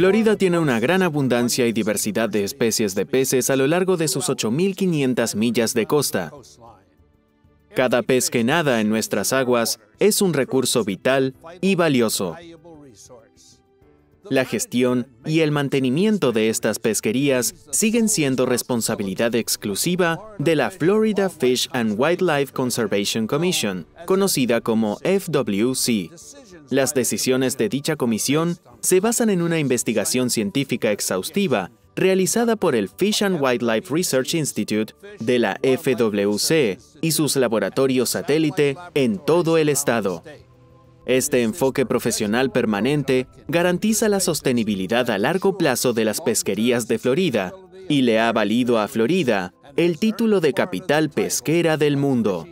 Florida tiene una gran abundancia y diversidad de especies de peces a lo largo de sus 8.500 millas de costa. Cada pez que nada en nuestras aguas es un recurso vital y valioso. La gestión y el mantenimiento de estas pesquerías siguen siendo responsabilidad exclusiva de la Florida Fish and Wildlife Conservation Commission, conocida como FWC. Las decisiones de dicha comisión se basan en una investigación científica exhaustiva realizada por el Fish and Wildlife Research Institute de la FWC y sus laboratorios satélite en todo el estado. Este enfoque profesional permanente garantiza la sostenibilidad a largo plazo de las pesquerías de Florida y le ha valido a Florida el título de capital pesquera del mundo.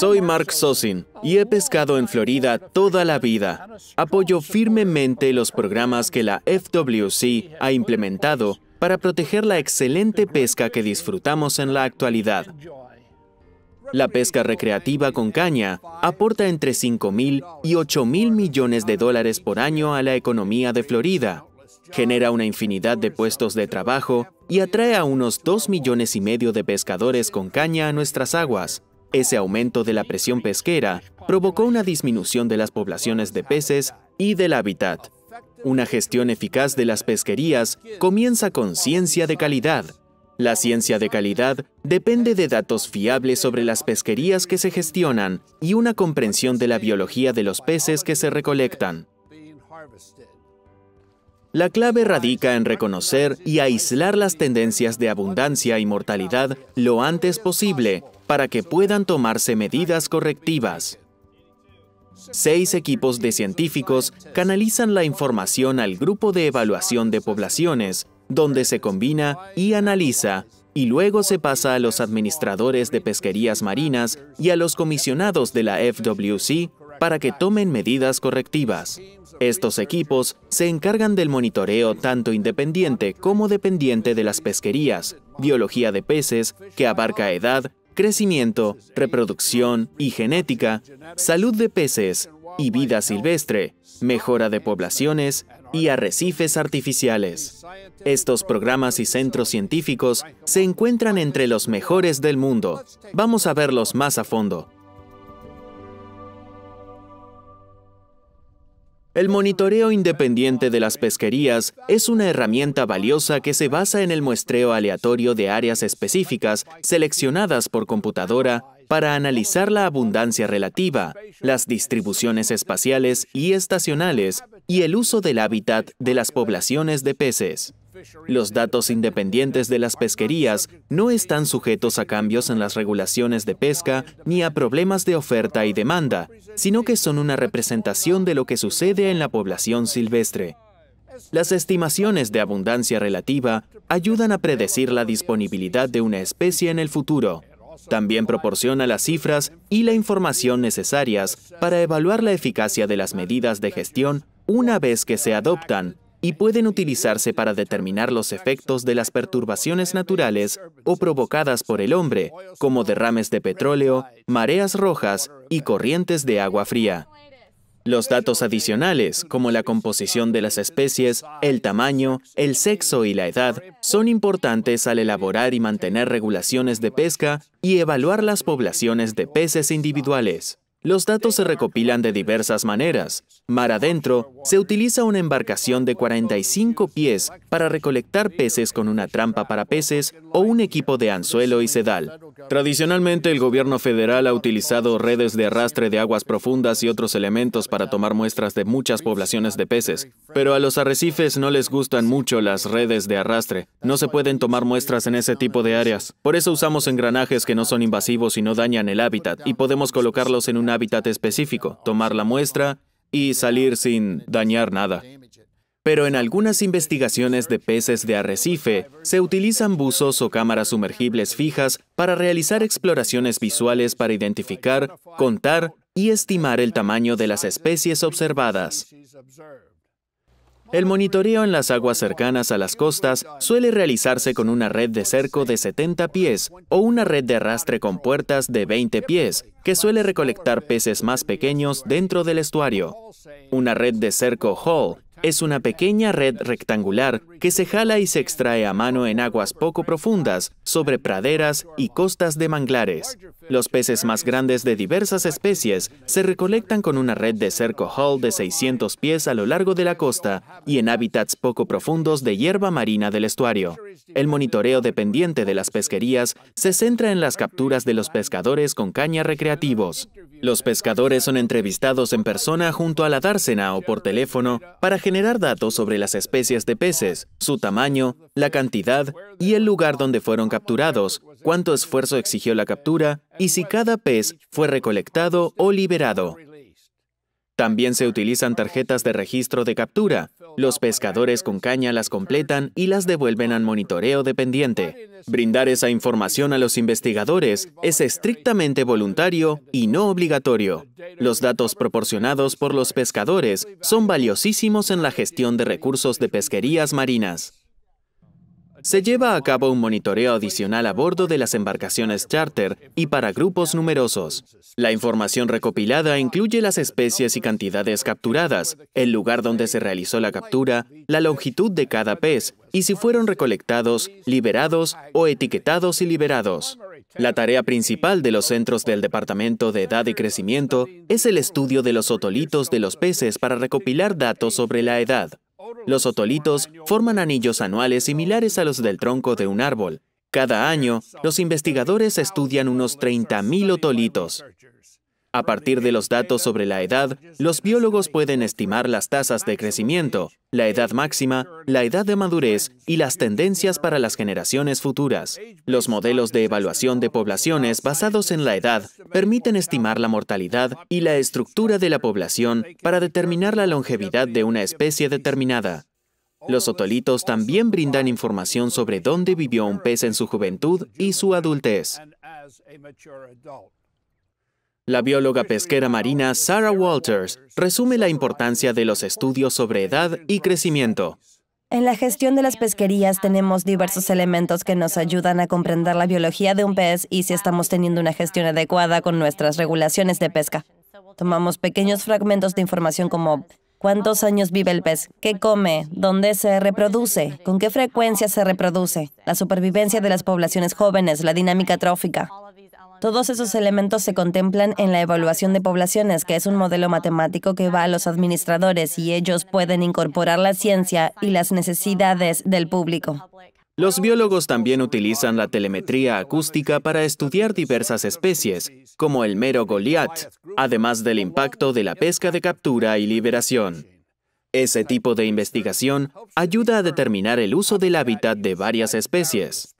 Soy Mark Sosin y he pescado en Florida toda la vida. Apoyo firmemente los programas que la FWC ha implementado para proteger la excelente pesca que disfrutamos en la actualidad. La pesca recreativa con caña aporta entre 5.000 y 8.000 millones de dólares por año a la economía de Florida, genera una infinidad de puestos de trabajo y atrae a unos 2 millones y medio de pescadores con caña a nuestras aguas, ese aumento de la presión pesquera provocó una disminución de las poblaciones de peces y del hábitat. Una gestión eficaz de las pesquerías comienza con ciencia de calidad. La ciencia de calidad depende de datos fiables sobre las pesquerías que se gestionan y una comprensión de la biología de los peces que se recolectan. La clave radica en reconocer y aislar las tendencias de abundancia y mortalidad lo antes posible para que puedan tomarse medidas correctivas. Seis equipos de científicos canalizan la información al grupo de evaluación de poblaciones, donde se combina y analiza, y luego se pasa a los administradores de pesquerías marinas y a los comisionados de la FWC para que tomen medidas correctivas. Estos equipos se encargan del monitoreo tanto independiente como dependiente de las pesquerías, biología de peces, que abarca edad, crecimiento, reproducción y genética, salud de peces y vida silvestre, mejora de poblaciones y arrecifes artificiales. Estos programas y centros científicos se encuentran entre los mejores del mundo. Vamos a verlos más a fondo. El monitoreo independiente de las pesquerías es una herramienta valiosa que se basa en el muestreo aleatorio de áreas específicas seleccionadas por computadora para analizar la abundancia relativa, las distribuciones espaciales y estacionales y el uso del hábitat de las poblaciones de peces. Los datos independientes de las pesquerías no están sujetos a cambios en las regulaciones de pesca ni a problemas de oferta y demanda, sino que son una representación de lo que sucede en la población silvestre. Las estimaciones de abundancia relativa ayudan a predecir la disponibilidad de una especie en el futuro. También proporciona las cifras y la información necesarias para evaluar la eficacia de las medidas de gestión una vez que se adoptan y pueden utilizarse para determinar los efectos de las perturbaciones naturales o provocadas por el hombre, como derrames de petróleo, mareas rojas y corrientes de agua fría. Los datos adicionales, como la composición de las especies, el tamaño, el sexo y la edad, son importantes al elaborar y mantener regulaciones de pesca y evaluar las poblaciones de peces individuales. Los datos se recopilan de diversas maneras. Mar adentro, se utiliza una embarcación de 45 pies para recolectar peces con una trampa para peces o un equipo de anzuelo y sedal. Tradicionalmente, el gobierno federal ha utilizado redes de arrastre de aguas profundas y otros elementos para tomar muestras de muchas poblaciones de peces, pero a los arrecifes no les gustan mucho las redes de arrastre. No se pueden tomar muestras en ese tipo de áreas. Por eso usamos engranajes que no son invasivos y no dañan el hábitat, y podemos colocarlos en un hábitat específico, tomar la muestra y salir sin dañar nada. Pero en algunas investigaciones de peces de arrecife, se utilizan buzos o cámaras sumergibles fijas para realizar exploraciones visuales para identificar, contar y estimar el tamaño de las especies observadas. El monitoreo en las aguas cercanas a las costas suele realizarse con una red de cerco de 70 pies o una red de arrastre con puertas de 20 pies, que suele recolectar peces más pequeños dentro del estuario. Una red de cerco hall es una pequeña red rectangular que se jala y se extrae a mano en aguas poco profundas, sobre praderas y costas de manglares. Los peces más grandes de diversas especies se recolectan con una red de cerco hull de 600 pies a lo largo de la costa y en hábitats poco profundos de hierba marina del estuario. El monitoreo dependiente de las pesquerías se centra en las capturas de los pescadores con caña recreativos. Los pescadores son entrevistados en persona junto a la dársena o por teléfono para generar datos sobre las especies de peces, su tamaño, la cantidad y el lugar donde fueron capturados, cuánto esfuerzo exigió la captura y si cada pez fue recolectado o liberado. También se utilizan tarjetas de registro de captura, los pescadores con caña las completan y las devuelven al monitoreo dependiente. Brindar esa información a los investigadores es estrictamente voluntario y no obligatorio. Los datos proporcionados por los pescadores son valiosísimos en la gestión de recursos de pesquerías marinas. Se lleva a cabo un monitoreo adicional a bordo de las embarcaciones charter y para grupos numerosos. La información recopilada incluye las especies y cantidades capturadas, el lugar donde se realizó la captura, la longitud de cada pez y si fueron recolectados, liberados o etiquetados y liberados. La tarea principal de los centros del Departamento de Edad y Crecimiento es el estudio de los otolitos de los peces para recopilar datos sobre la edad. Los otolitos forman anillos anuales similares a los del tronco de un árbol. Cada año, los investigadores estudian unos 30.000 otolitos. A partir de los datos sobre la edad, los biólogos pueden estimar las tasas de crecimiento, la edad máxima, la edad de madurez y las tendencias para las generaciones futuras. Los modelos de evaluación de poblaciones basados en la edad permiten estimar la mortalidad y la estructura de la población para determinar la longevidad de una especie determinada. Los otolitos también brindan información sobre dónde vivió un pez en su juventud y su adultez. La bióloga pesquera marina Sarah Walters resume la importancia de los estudios sobre edad y crecimiento. En la gestión de las pesquerías tenemos diversos elementos que nos ayudan a comprender la biología de un pez y si estamos teniendo una gestión adecuada con nuestras regulaciones de pesca. Tomamos pequeños fragmentos de información como cuántos años vive el pez, qué come, dónde se reproduce, con qué frecuencia se reproduce, la supervivencia de las poblaciones jóvenes, la dinámica trófica. Todos esos elementos se contemplan en la evaluación de poblaciones, que es un modelo matemático que va a los administradores y ellos pueden incorporar la ciencia y las necesidades del público. Los biólogos también utilizan la telemetría acústica para estudiar diversas especies, como el mero goliat, además del impacto de la pesca de captura y liberación. Ese tipo de investigación ayuda a determinar el uso del hábitat de varias especies.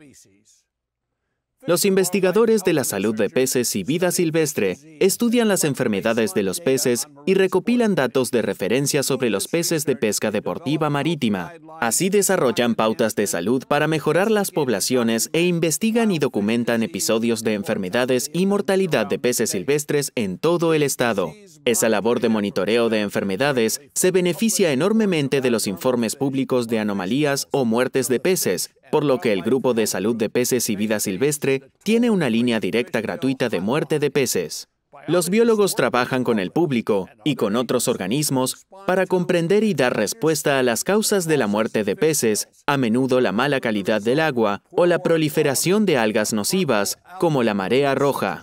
Los investigadores de la salud de peces y vida silvestre estudian las enfermedades de los peces y recopilan datos de referencia sobre los peces de pesca deportiva marítima. Así desarrollan pautas de salud para mejorar las poblaciones e investigan y documentan episodios de enfermedades y mortalidad de peces silvestres en todo el estado. Esa labor de monitoreo de enfermedades se beneficia enormemente de los informes públicos de anomalías o muertes de peces, por lo que el Grupo de Salud de Peces y Vida Silvestre tiene una línea directa gratuita de muerte de peces. Los biólogos trabajan con el público y con otros organismos para comprender y dar respuesta a las causas de la muerte de peces, a menudo la mala calidad del agua o la proliferación de algas nocivas, como la marea roja.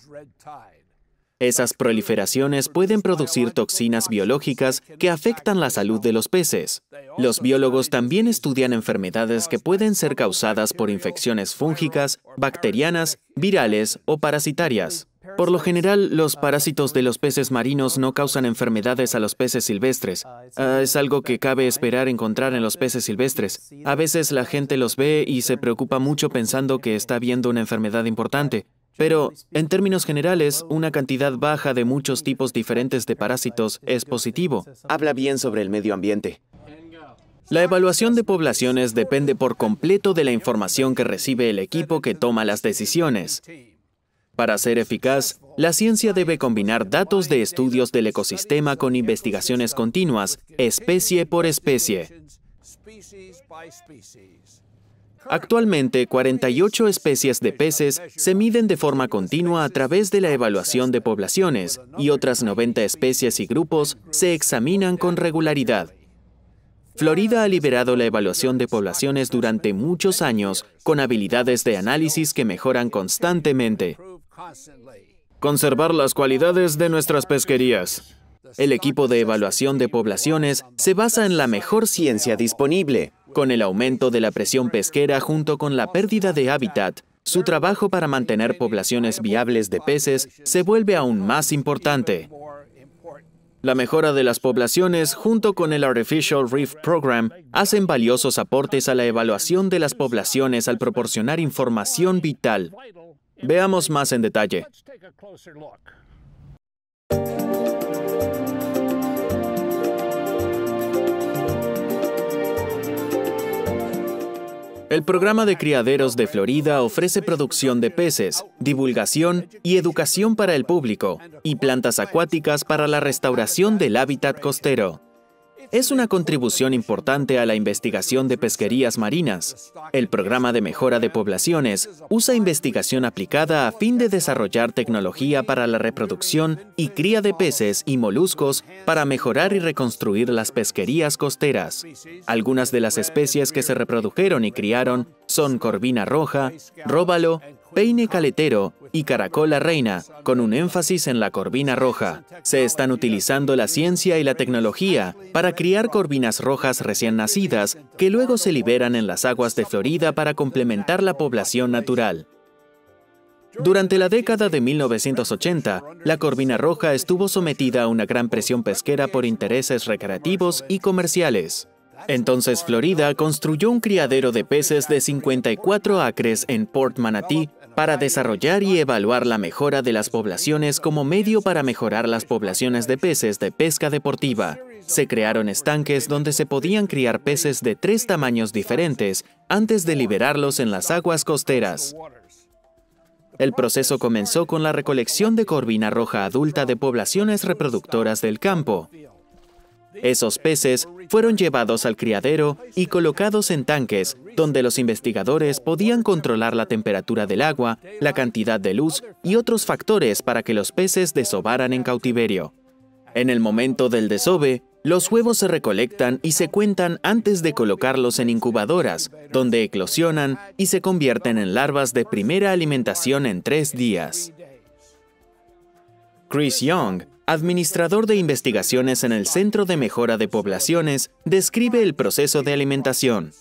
Esas proliferaciones pueden producir toxinas biológicas que afectan la salud de los peces. Los biólogos también estudian enfermedades que pueden ser causadas por infecciones fúngicas, bacterianas, virales o parasitarias. Por lo general, los parásitos de los peces marinos no causan enfermedades a los peces silvestres. Ah, es algo que cabe esperar encontrar en los peces silvestres. A veces la gente los ve y se preocupa mucho pensando que está viendo una enfermedad importante. Pero, en términos generales, una cantidad baja de muchos tipos diferentes de parásitos es positivo. Habla bien sobre el medio ambiente. La evaluación de poblaciones depende por completo de la información que recibe el equipo que toma las decisiones. Para ser eficaz, la ciencia debe combinar datos de estudios del ecosistema con investigaciones continuas, especie por especie. Actualmente, 48 especies de peces se miden de forma continua a través de la evaluación de poblaciones y otras 90 especies y grupos se examinan con regularidad. Florida ha liberado la evaluación de poblaciones durante muchos años con habilidades de análisis que mejoran constantemente. Conservar las cualidades de nuestras pesquerías. El equipo de evaluación de poblaciones se basa en la mejor ciencia disponible, con el aumento de la presión pesquera junto con la pérdida de hábitat, su trabajo para mantener poblaciones viables de peces se vuelve aún más importante. La mejora de las poblaciones junto con el Artificial Reef Program hacen valiosos aportes a la evaluación de las poblaciones al proporcionar información vital. Veamos más en detalle. El programa de criaderos de Florida ofrece producción de peces, divulgación y educación para el público, y plantas acuáticas para la restauración del hábitat costero es una contribución importante a la investigación de pesquerías marinas. El programa de mejora de poblaciones usa investigación aplicada a fin de desarrollar tecnología para la reproducción y cría de peces y moluscos para mejorar y reconstruir las pesquerías costeras. Algunas de las especies que se reprodujeron y criaron son corvina roja, róbalo, peine caletero y caracola reina, con un énfasis en la corvina roja. Se están utilizando la ciencia y la tecnología para criar corvinas rojas recién nacidas que luego se liberan en las aguas de Florida para complementar la población natural. Durante la década de 1980, la corvina roja estuvo sometida a una gran presión pesquera por intereses recreativos y comerciales. Entonces Florida construyó un criadero de peces de 54 acres en Port Manatee para desarrollar y evaluar la mejora de las poblaciones como medio para mejorar las poblaciones de peces de pesca deportiva. Se crearon estanques donde se podían criar peces de tres tamaños diferentes antes de liberarlos en las aguas costeras. El proceso comenzó con la recolección de corvina roja adulta de poblaciones reproductoras del campo, esos peces fueron llevados al criadero y colocados en tanques, donde los investigadores podían controlar la temperatura del agua, la cantidad de luz y otros factores para que los peces desovaran en cautiverio. En el momento del desove, los huevos se recolectan y se cuentan antes de colocarlos en incubadoras, donde eclosionan y se convierten en larvas de primera alimentación en tres días. Chris Young administrador de investigaciones en el Centro de Mejora de Poblaciones, describe el proceso de alimentación.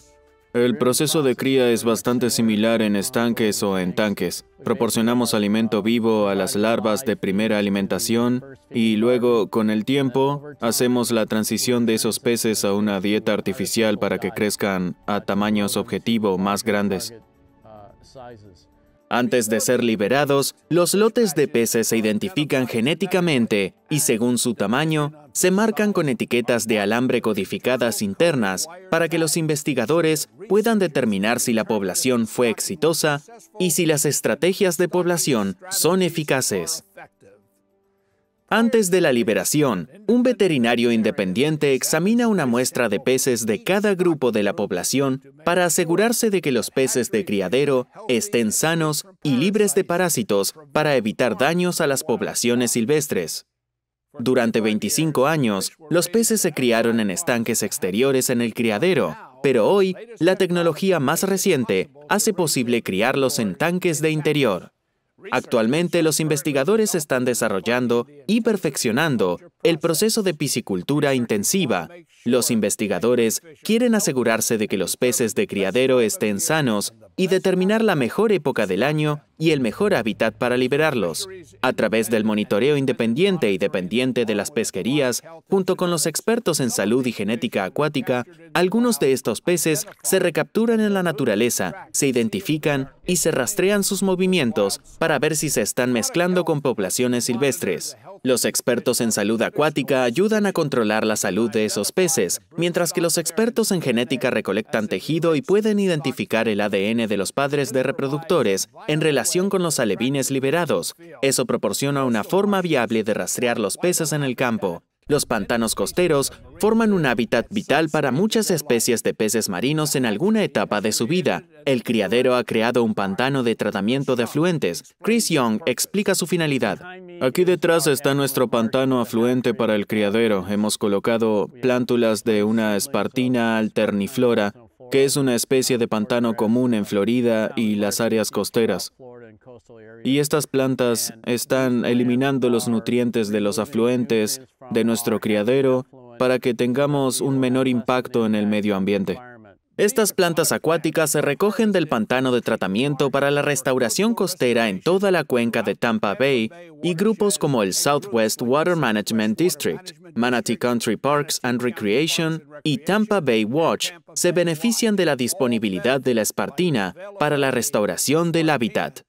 El proceso de cría es bastante similar en estanques o en tanques. Proporcionamos alimento vivo a las larvas de primera alimentación y luego, con el tiempo, hacemos la transición de esos peces a una dieta artificial para que crezcan a tamaños objetivo más grandes. Antes de ser liberados, los lotes de peces se identifican genéticamente y según su tamaño, se marcan con etiquetas de alambre codificadas internas para que los investigadores puedan determinar si la población fue exitosa y si las estrategias de población son eficaces. Antes de la liberación, un veterinario independiente examina una muestra de peces de cada grupo de la población para asegurarse de que los peces de criadero estén sanos y libres de parásitos para evitar daños a las poblaciones silvestres. Durante 25 años, los peces se criaron en estanques exteriores en el criadero, pero hoy, la tecnología más reciente hace posible criarlos en tanques de interior. Actualmente los investigadores están desarrollando y perfeccionando el proceso de piscicultura intensiva. Los investigadores quieren asegurarse de que los peces de criadero estén sanos y determinar la mejor época del año y el mejor hábitat para liberarlos, a través del monitoreo independiente y dependiente de las pesquerías, junto con los expertos en salud y genética acuática, algunos de estos peces se recapturan en la naturaleza, se identifican y se rastrean sus movimientos para ver si se están mezclando con poblaciones silvestres. Los expertos en salud acuática ayudan a controlar la salud de esos peces, mientras que los expertos en genética recolectan tejido y pueden identificar el ADN de los padres de reproductores en relación con los alevines liberados. Eso proporciona una forma viable de rastrear los peces en el campo, los pantanos costeros forman un hábitat vital para muchas especies de peces marinos en alguna etapa de su vida. El criadero ha creado un pantano de tratamiento de afluentes. Chris Young explica su finalidad. Aquí detrás está nuestro pantano afluente para el criadero. Hemos colocado plántulas de una espartina alterniflora, que es una especie de pantano común en Florida y las áreas costeras. Y estas plantas están eliminando los nutrientes de los afluentes de nuestro criadero para que tengamos un menor impacto en el medio ambiente. Estas plantas acuáticas se recogen del pantano de tratamiento para la restauración costera en toda la cuenca de Tampa Bay y grupos como el Southwest Water Management District, Manatee Country Parks and Recreation y Tampa Bay Watch se benefician de la disponibilidad de la espartina para la restauración del hábitat.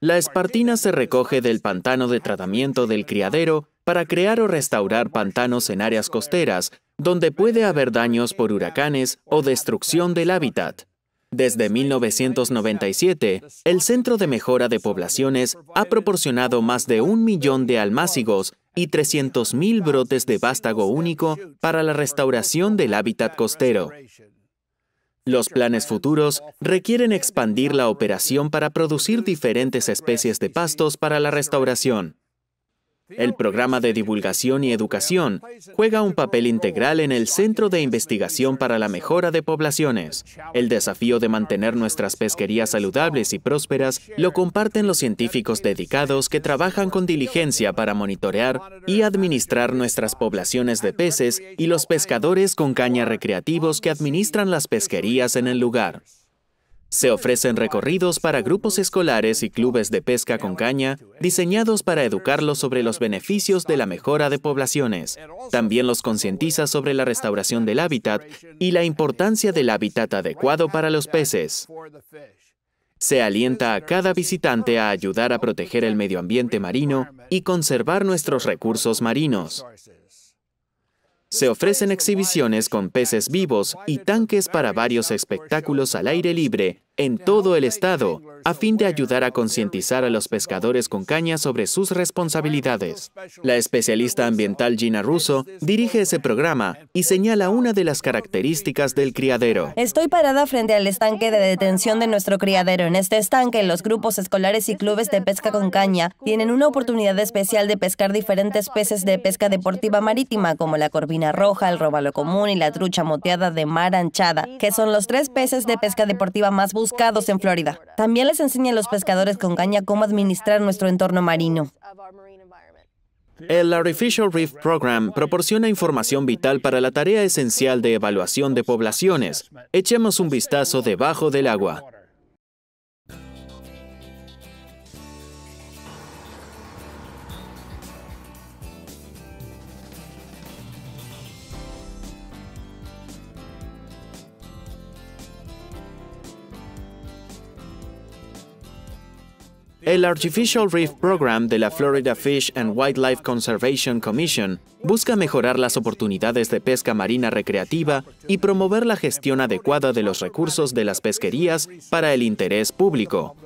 La espartina se recoge del pantano de tratamiento del criadero para crear o restaurar pantanos en áreas costeras, donde puede haber daños por huracanes o destrucción del hábitat. Desde 1997, el Centro de Mejora de Poblaciones ha proporcionado más de un millón de almácigos y 300.000 brotes de vástago único para la restauración del hábitat costero. Los planes futuros requieren expandir la operación para producir diferentes especies de pastos para la restauración. El programa de divulgación y educación juega un papel integral en el Centro de Investigación para la Mejora de Poblaciones. El desafío de mantener nuestras pesquerías saludables y prósperas lo comparten los científicos dedicados que trabajan con diligencia para monitorear y administrar nuestras poblaciones de peces y los pescadores con caña recreativos que administran las pesquerías en el lugar. Se ofrecen recorridos para grupos escolares y clubes de pesca con caña, diseñados para educarlos sobre los beneficios de la mejora de poblaciones. También los concientiza sobre la restauración del hábitat y la importancia del hábitat adecuado para los peces. Se alienta a cada visitante a ayudar a proteger el medio ambiente marino y conservar nuestros recursos marinos. Se ofrecen exhibiciones con peces vivos y tanques para varios espectáculos al aire libre en todo el estado a fin de ayudar a concientizar a los pescadores con caña sobre sus responsabilidades. La especialista ambiental Gina Russo este, dirige ese este. programa y señala una de las características del criadero. Estoy parada frente al estanque de detención de nuestro criadero. En este estanque, los este grupos escolares y clubes de pesca con caña tienen una oportunidad especial de pescar diferentes peces de pesca deportiva marítima, como la corvina roja, el róbalo común y la trucha moteada de mar anchada, que son los tres peces de pesca deportiva más buscados buscados en Florida. También les enseña a los pescadores con caña cómo administrar nuestro entorno marino. El Artificial Reef Program proporciona información vital para la tarea esencial de evaluación de poblaciones. Echemos un vistazo debajo del agua. El Artificial Reef Program de la Florida Fish and Wildlife Conservation Commission busca mejorar las oportunidades de pesca marina recreativa y promover la gestión adecuada de los recursos de las pesquerías para el interés público.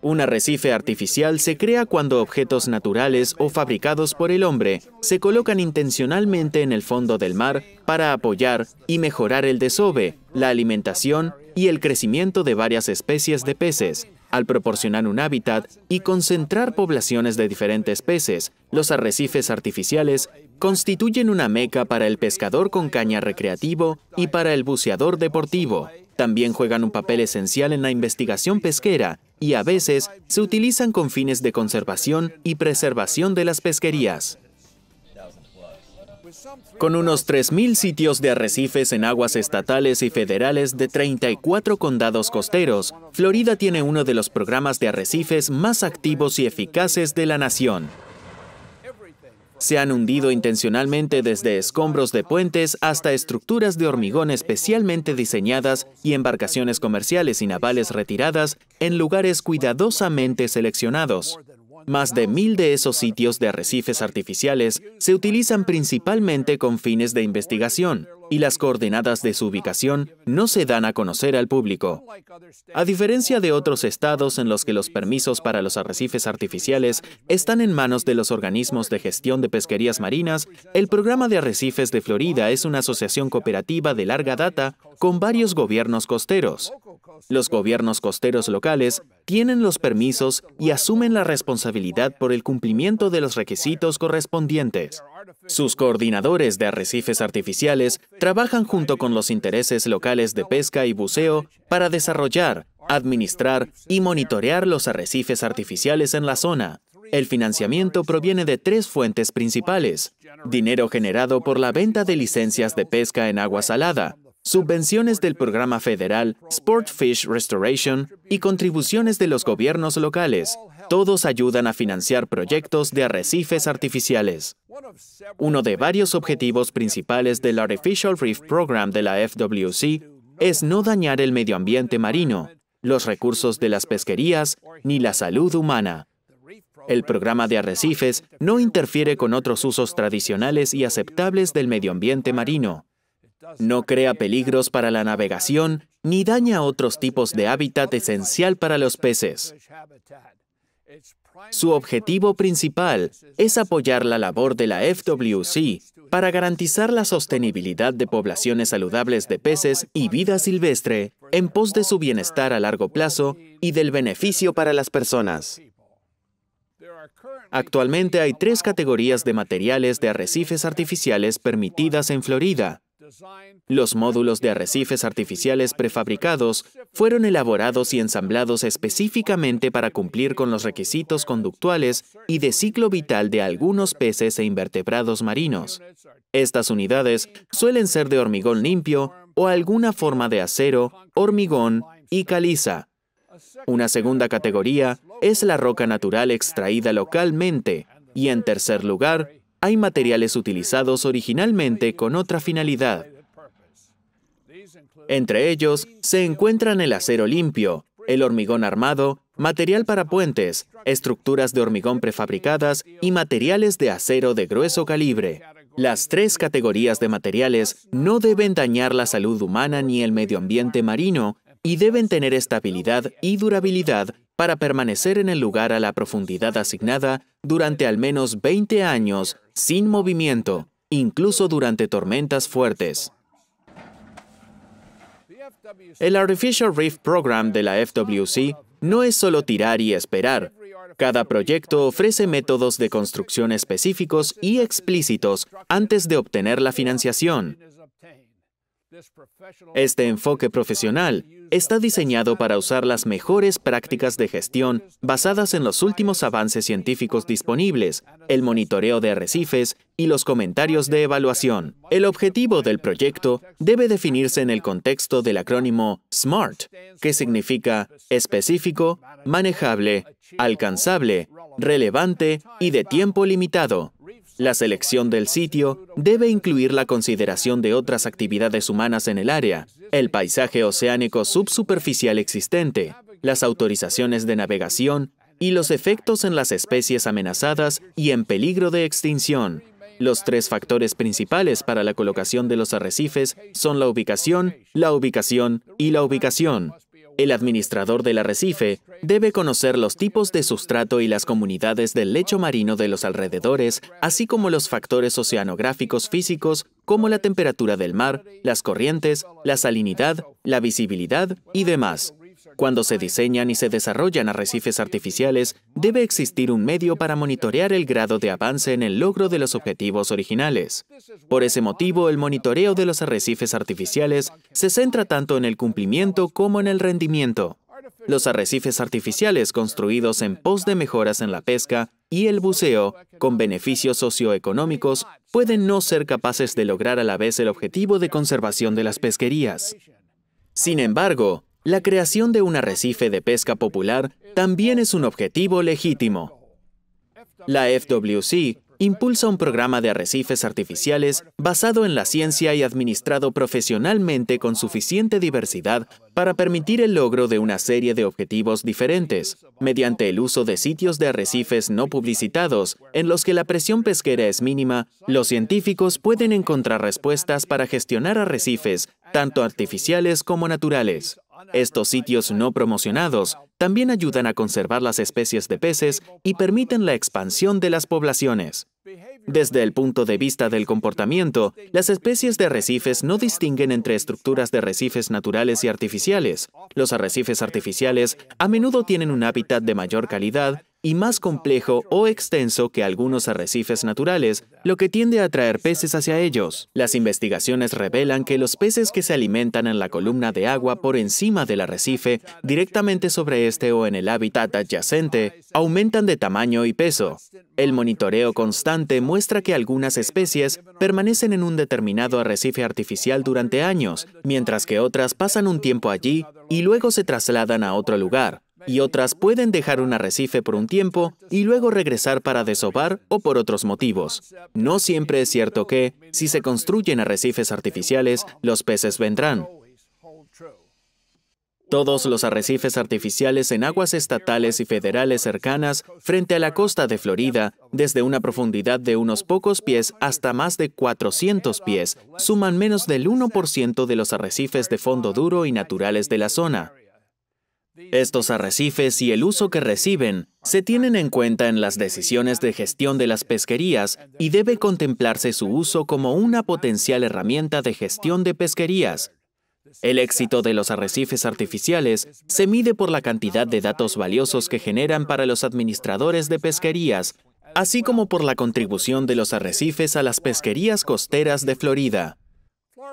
Un arrecife artificial se crea cuando objetos naturales o fabricados por el hombre se colocan intencionalmente en el fondo del mar para apoyar y mejorar el desove, la alimentación y el crecimiento de varias especies de peces, al proporcionar un hábitat y concentrar poblaciones de diferentes peces, los arrecifes artificiales constituyen una meca para el pescador con caña recreativo y para el buceador deportivo. También juegan un papel esencial en la investigación pesquera y a veces se utilizan con fines de conservación y preservación de las pesquerías con unos 3.000 sitios de arrecifes en aguas estatales y federales de 34 condados costeros, Florida tiene uno de los programas de arrecifes más activos y eficaces de la nación. Se han hundido intencionalmente desde escombros de puentes hasta estructuras de hormigón especialmente diseñadas y embarcaciones comerciales y navales retiradas en lugares cuidadosamente seleccionados. Más de mil de esos sitios de arrecifes artificiales se utilizan principalmente con fines de investigación, y las coordenadas de su ubicación no se dan a conocer al público. A diferencia de otros estados en los que los permisos para los arrecifes artificiales están en manos de los organismos de gestión de pesquerías marinas, el programa de arrecifes de Florida es una asociación cooperativa de larga data con varios gobiernos costeros. Los gobiernos costeros locales tienen los permisos y asumen la responsabilidad por el cumplimiento de los requisitos correspondientes. Sus coordinadores de arrecifes artificiales trabajan junto con los intereses locales de pesca y buceo para desarrollar, administrar y monitorear los arrecifes artificiales en la zona. El financiamiento proviene de tres fuentes principales. Dinero generado por la venta de licencias de pesca en agua salada, subvenciones del programa federal Sport Fish Restoration y contribuciones de los gobiernos locales, todos ayudan a financiar proyectos de arrecifes artificiales. Uno de varios objetivos principales del Artificial Reef Program de la FWC es no dañar el medio ambiente marino, los recursos de las pesquerías ni la salud humana. El programa de arrecifes no interfiere con otros usos tradicionales y aceptables del medio ambiente marino. No crea peligros para la navegación ni daña otros tipos de hábitat esencial para los peces. Su objetivo principal es apoyar la labor de la FWC para garantizar la sostenibilidad de poblaciones saludables de peces y vida silvestre en pos de su bienestar a largo plazo y del beneficio para las personas. Actualmente hay tres categorías de materiales de arrecifes artificiales permitidas en Florida, los módulos de arrecifes artificiales prefabricados fueron elaborados y ensamblados específicamente para cumplir con los requisitos conductuales y de ciclo vital de algunos peces e invertebrados marinos. Estas unidades suelen ser de hormigón limpio o alguna forma de acero, hormigón y caliza. Una segunda categoría es la roca natural extraída localmente y en tercer lugar hay materiales utilizados originalmente con otra finalidad. Entre ellos se encuentran el acero limpio, el hormigón armado, material para puentes, estructuras de hormigón prefabricadas y materiales de acero de grueso calibre. Las tres categorías de materiales no deben dañar la salud humana ni el medio ambiente marino y deben tener estabilidad y durabilidad para permanecer en el lugar a la profundidad asignada durante al menos 20 años sin movimiento, incluso durante tormentas fuertes. El Artificial Reef Program de la FWC no es solo tirar y esperar. Cada proyecto ofrece métodos de construcción específicos y explícitos antes de obtener la financiación. Este enfoque profesional está diseñado para usar las mejores prácticas de gestión basadas en los últimos avances científicos disponibles, el monitoreo de arrecifes y los comentarios de evaluación. El objetivo del proyecto debe definirse en el contexto del acrónimo SMART, que significa específico, manejable, alcanzable, relevante y de tiempo limitado. La selección del sitio debe incluir la consideración de otras actividades humanas en el área, el paisaje oceánico subsuperficial existente, las autorizaciones de navegación y los efectos en las especies amenazadas y en peligro de extinción. Los tres factores principales para la colocación de los arrecifes son la ubicación, la ubicación y la ubicación. El administrador del arrecife debe conocer los tipos de sustrato y las comunidades del lecho marino de los alrededores, así como los factores oceanográficos físicos como la temperatura del mar, las corrientes, la salinidad, la visibilidad y demás. Cuando se diseñan y se desarrollan arrecifes artificiales, debe existir un medio para monitorear el grado de avance en el logro de los objetivos originales. Por ese motivo, el monitoreo de los arrecifes artificiales se centra tanto en el cumplimiento como en el rendimiento. Los arrecifes artificiales construidos en pos de mejoras en la pesca y el buceo, con beneficios socioeconómicos, pueden no ser capaces de lograr a la vez el objetivo de conservación de las pesquerías. Sin embargo, la creación de un arrecife de pesca popular también es un objetivo legítimo. La FWC impulsa un programa de arrecifes artificiales basado en la ciencia y administrado profesionalmente con suficiente diversidad para permitir el logro de una serie de objetivos diferentes, mediante el uso de sitios de arrecifes no publicitados en los que la presión pesquera es mínima, los científicos pueden encontrar respuestas para gestionar arrecifes, tanto artificiales como naturales. Estos sitios no promocionados también ayudan a conservar las especies de peces y permiten la expansión de las poblaciones. Desde el punto de vista del comportamiento, las especies de arrecifes no distinguen entre estructuras de arrecifes naturales y artificiales. Los arrecifes artificiales a menudo tienen un hábitat de mayor calidad y más complejo o extenso que algunos arrecifes naturales, lo que tiende a atraer peces hacia ellos. Las investigaciones revelan que los peces que se alimentan en la columna de agua por encima del arrecife, directamente sobre este o en el hábitat adyacente, aumentan de tamaño y peso. El monitoreo constante muestra que algunas especies permanecen en un determinado arrecife artificial durante años, mientras que otras pasan un tiempo allí y luego se trasladan a otro lugar, y otras pueden dejar un arrecife por un tiempo y luego regresar para desovar o por otros motivos. No siempre es cierto que, si se construyen arrecifes artificiales, los peces vendrán. Todos los arrecifes artificiales en aguas estatales y federales cercanas frente a la costa de Florida, desde una profundidad de unos pocos pies hasta más de 400 pies, suman menos del 1% de los arrecifes de fondo duro y naturales de la zona. Estos arrecifes y el uso que reciben se tienen en cuenta en las decisiones de gestión de las pesquerías y debe contemplarse su uso como una potencial herramienta de gestión de pesquerías. El éxito de los arrecifes artificiales se mide por la cantidad de datos valiosos que generan para los administradores de pesquerías, así como por la contribución de los arrecifes a las pesquerías costeras de Florida.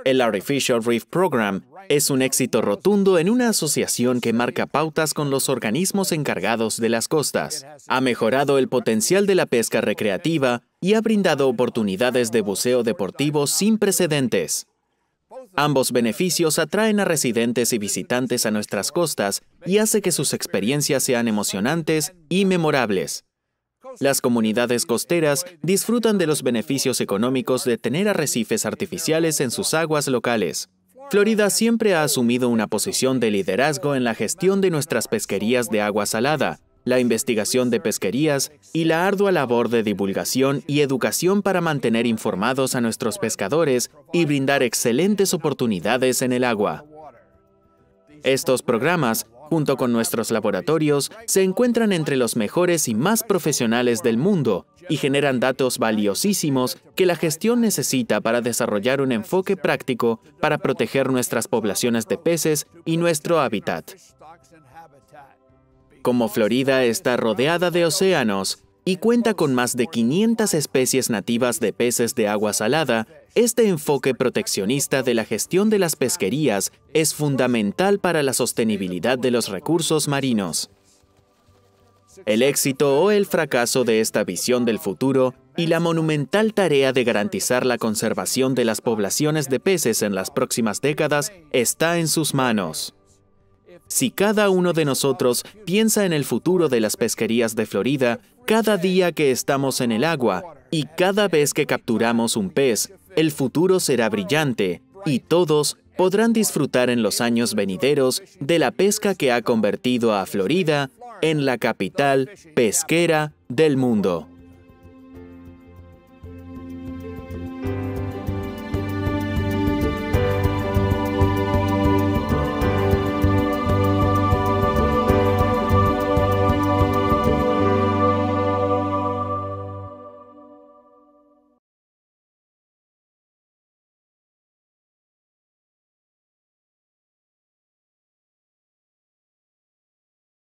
El Artificial Reef Program es un éxito rotundo en una asociación que marca pautas con los organismos encargados de las costas. Ha mejorado el potencial de la pesca recreativa y ha brindado oportunidades de buceo deportivo sin precedentes. Ambos beneficios atraen a residentes y visitantes a nuestras costas y hace que sus experiencias sean emocionantes y memorables. Las comunidades costeras disfrutan de los beneficios económicos de tener arrecifes artificiales en sus aguas locales. Florida siempre ha asumido una posición de liderazgo en la gestión de nuestras pesquerías de agua salada, la investigación de pesquerías y la ardua labor de divulgación y educación para mantener informados a nuestros pescadores y brindar excelentes oportunidades en el agua. Estos programas junto con nuestros laboratorios, se encuentran entre los mejores y más profesionales del mundo y generan datos valiosísimos que la gestión necesita para desarrollar un enfoque práctico para proteger nuestras poblaciones de peces y nuestro hábitat. Como Florida está rodeada de océanos y cuenta con más de 500 especies nativas de peces de agua salada, este enfoque proteccionista de la gestión de las pesquerías es fundamental para la sostenibilidad de los recursos marinos. El éxito o el fracaso de esta visión del futuro y la monumental tarea de garantizar la conservación de las poblaciones de peces en las próximas décadas está en sus manos. Si cada uno de nosotros piensa en el futuro de las pesquerías de Florida, cada día que estamos en el agua y cada vez que capturamos un pez, el futuro será brillante y todos podrán disfrutar en los años venideros de la pesca que ha convertido a Florida en la capital pesquera del mundo.